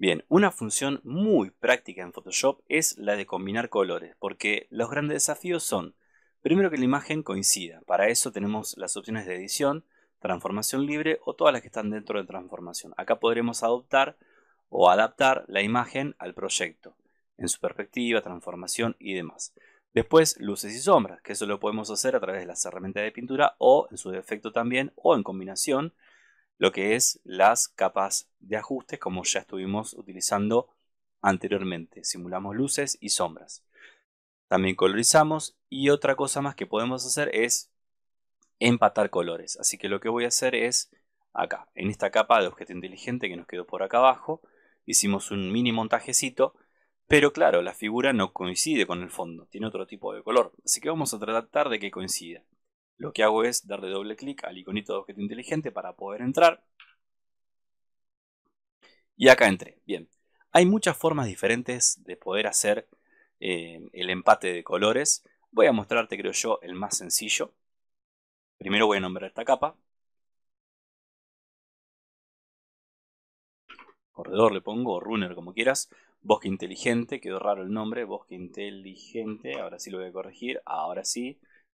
Bien, una función muy práctica en Photoshop es la de combinar colores, porque los grandes desafíos son, primero que la imagen coincida, para eso tenemos las opciones de edición, transformación libre o todas las que están dentro de transformación. Acá podremos adoptar o adaptar la imagen al proyecto, en su perspectiva, transformación y demás. Después, luces y sombras, que eso lo podemos hacer a través de las herramientas de pintura o en su defecto también o en combinación lo que es las capas de ajustes como ya estuvimos utilizando anteriormente. Simulamos luces y sombras. También colorizamos y otra cosa más que podemos hacer es empatar colores. Así que lo que voy a hacer es acá, en esta capa de objeto inteligente que nos quedó por acá abajo, hicimos un mini montajecito, pero claro, la figura no coincide con el fondo, tiene otro tipo de color. Así que vamos a tratar de que coincida. Lo que hago es darle doble clic al iconito de objeto inteligente para poder entrar. Y acá entré. Bien, hay muchas formas diferentes de poder hacer eh, el empate de colores. Voy a mostrarte, creo yo, el más sencillo. Primero voy a nombrar esta capa. Corredor le pongo, o runner como quieras. Bosque inteligente, quedó raro el nombre. Bosque inteligente, ahora sí lo voy a corregir. Ahora sí.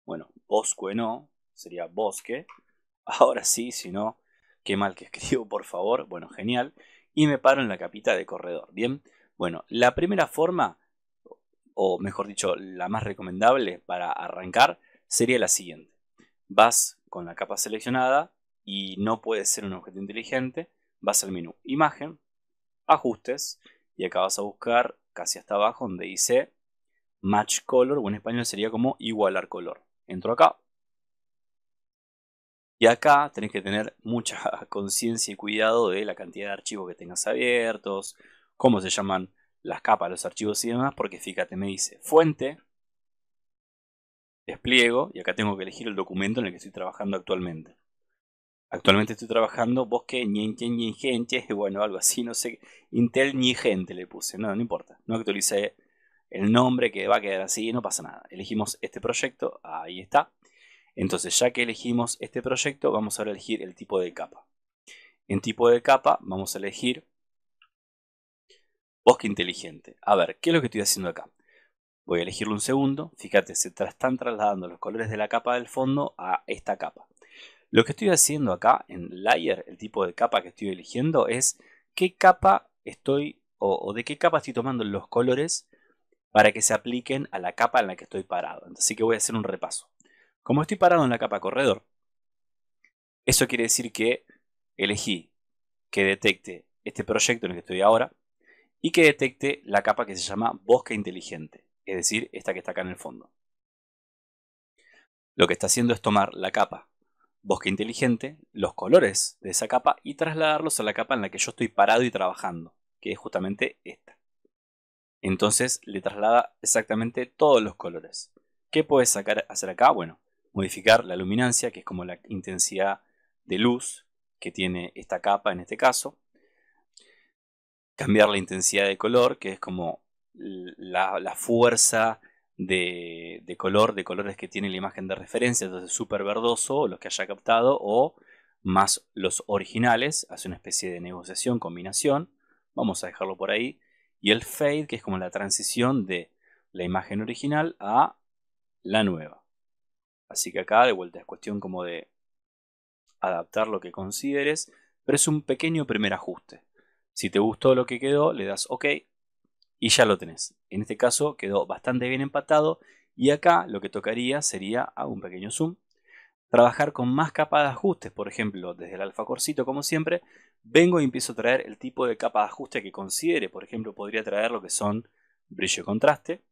Bueno, Bosque no, sería Bosque. Ahora sí, si no, qué mal que escribo, por favor. Bueno, genial. Y me paro en la capita de corredor. Bien, bueno, la primera forma, o mejor dicho, la más recomendable para arrancar, sería la siguiente. Vas con la capa seleccionada y no puede ser un objeto inteligente. Vas al menú Imagen, Ajustes y acá vas a buscar casi hasta abajo donde dice Match Color o en español sería como igualar color entro acá. Y acá tenés que tener mucha conciencia y cuidado de la cantidad de archivos que tengas abiertos, cómo se llaman las capas, los archivos y demás, porque fíjate, me dice fuente, despliego, y acá tengo que elegir el documento en el que estoy trabajando actualmente. Actualmente estoy trabajando bosque ni gente, bueno, algo así, no sé, Intel ni gente le puse, no, no importa, no actualicé el nombre que va a quedar así, no pasa nada. Elegimos este proyecto, ahí está. Entonces ya que elegimos este proyecto, vamos a elegir el tipo de capa. En tipo de capa vamos a elegir bosque inteligente. A ver, ¿qué es lo que estoy haciendo acá? Voy a elegirlo un segundo. Fíjate, se están trasladando los colores de la capa del fondo a esta capa. Lo que estoy haciendo acá en Layer, el tipo de capa que estoy eligiendo, es qué capa estoy o, o de qué capa estoy tomando los colores para que se apliquen a la capa en la que estoy parado. Así que voy a hacer un repaso. Como estoy parado en la capa corredor, eso quiere decir que elegí que detecte este proyecto en el que estoy ahora y que detecte la capa que se llama bosque inteligente, es decir, esta que está acá en el fondo. Lo que está haciendo es tomar la capa bosque inteligente, los colores de esa capa y trasladarlos a la capa en la que yo estoy parado y trabajando, que es justamente esta. Entonces le traslada exactamente todos los colores. ¿Qué puedes hacer acá? Bueno, modificar la luminancia, que es como la intensidad de luz que tiene esta capa en este caso. Cambiar la intensidad de color, que es como la, fuerza de, de, color, de colores que tiene la imagen de referencia, entonces súper verdoso, los que haya captado, o más los originales, hace una especie de negociación, combinación. Vamos a dejarlo por ahí y el fade, que es como la transición de la imagen original a la nueva. Así que acá de vuelta es cuestión como de adaptar lo que consideres, pero es un pequeño primer ajuste. Si te gustó lo que quedó, le das OK y ya lo tenés. En este caso quedó bastante bien empatado y acá lo que tocaría sería, un pequeño zoom, trabajar con más capas de ajustes, Por ejemplo, desde el alfacorcito, como siempre, vengo y empiezo a traer el tipo de capa de ajuste que considere. Por ejemplo, podría traer lo que son brillo y contraste,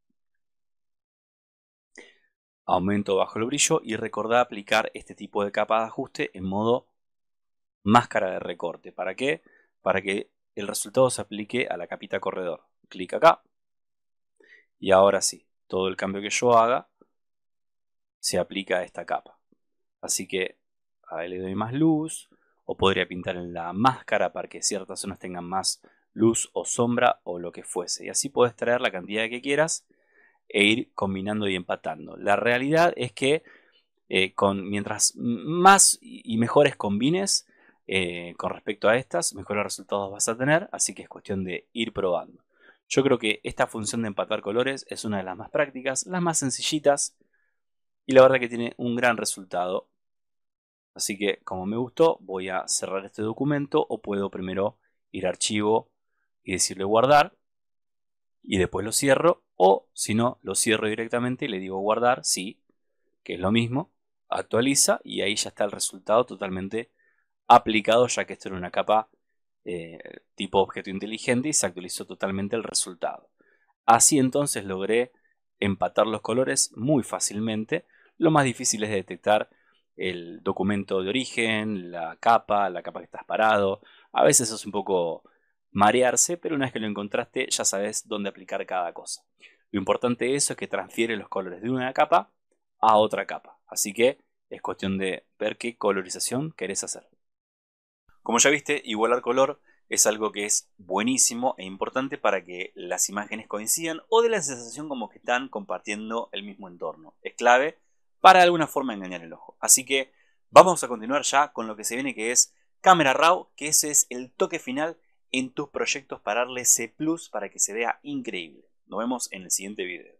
aumento bajo el brillo y recordar aplicar este tipo de capa de ajuste en modo máscara de recorte. ¿Para qué? Para que el resultado se aplique a la capita corredor. Clic acá. Y ahora sí, todo el cambio que yo haga se aplica a esta capa. Así que a él le doy más luz, o podría pintar en la máscara para que ciertas zonas tengan más luz o sombra o lo que fuese. Y así puedes traer la cantidad que quieras e ir combinando y empatando. La realidad es que eh, con, mientras más y mejores combines eh, con respecto a estas, mejores resultados vas a tener, así que es cuestión de ir probando. Yo creo que esta función de empatar colores es una de las más prácticas, las más sencillitas y la verdad que tiene un gran resultado Así que como me gustó, voy a cerrar este documento o puedo primero ir a archivo y decirle guardar y después lo cierro o si no, lo cierro directamente y le digo guardar, sí, que es lo mismo, actualiza y ahí ya está el resultado totalmente aplicado ya que esto era una capa eh, tipo objeto inteligente y se actualizó totalmente el resultado. Así entonces logré empatar los colores muy fácilmente, lo más difícil es detectar el documento de origen, la capa, la capa que estás parado. A veces es un poco marearse, pero una vez que lo encontraste ya sabes dónde aplicar cada cosa. Lo importante de eso es que transfiere los colores de una capa a otra capa. Así que es cuestión de ver qué colorización querés hacer. Como ya viste, igualar color es algo que es buenísimo e importante para que las imágenes coincidan o de la sensación como que están compartiendo el mismo entorno. Es clave para de alguna forma engañar el ojo. Así que vamos a continuar ya con lo que se viene que es cámara RAW, que ese es el toque final en tus proyectos para darle C++ para que se vea increíble. Nos vemos en el siguiente video.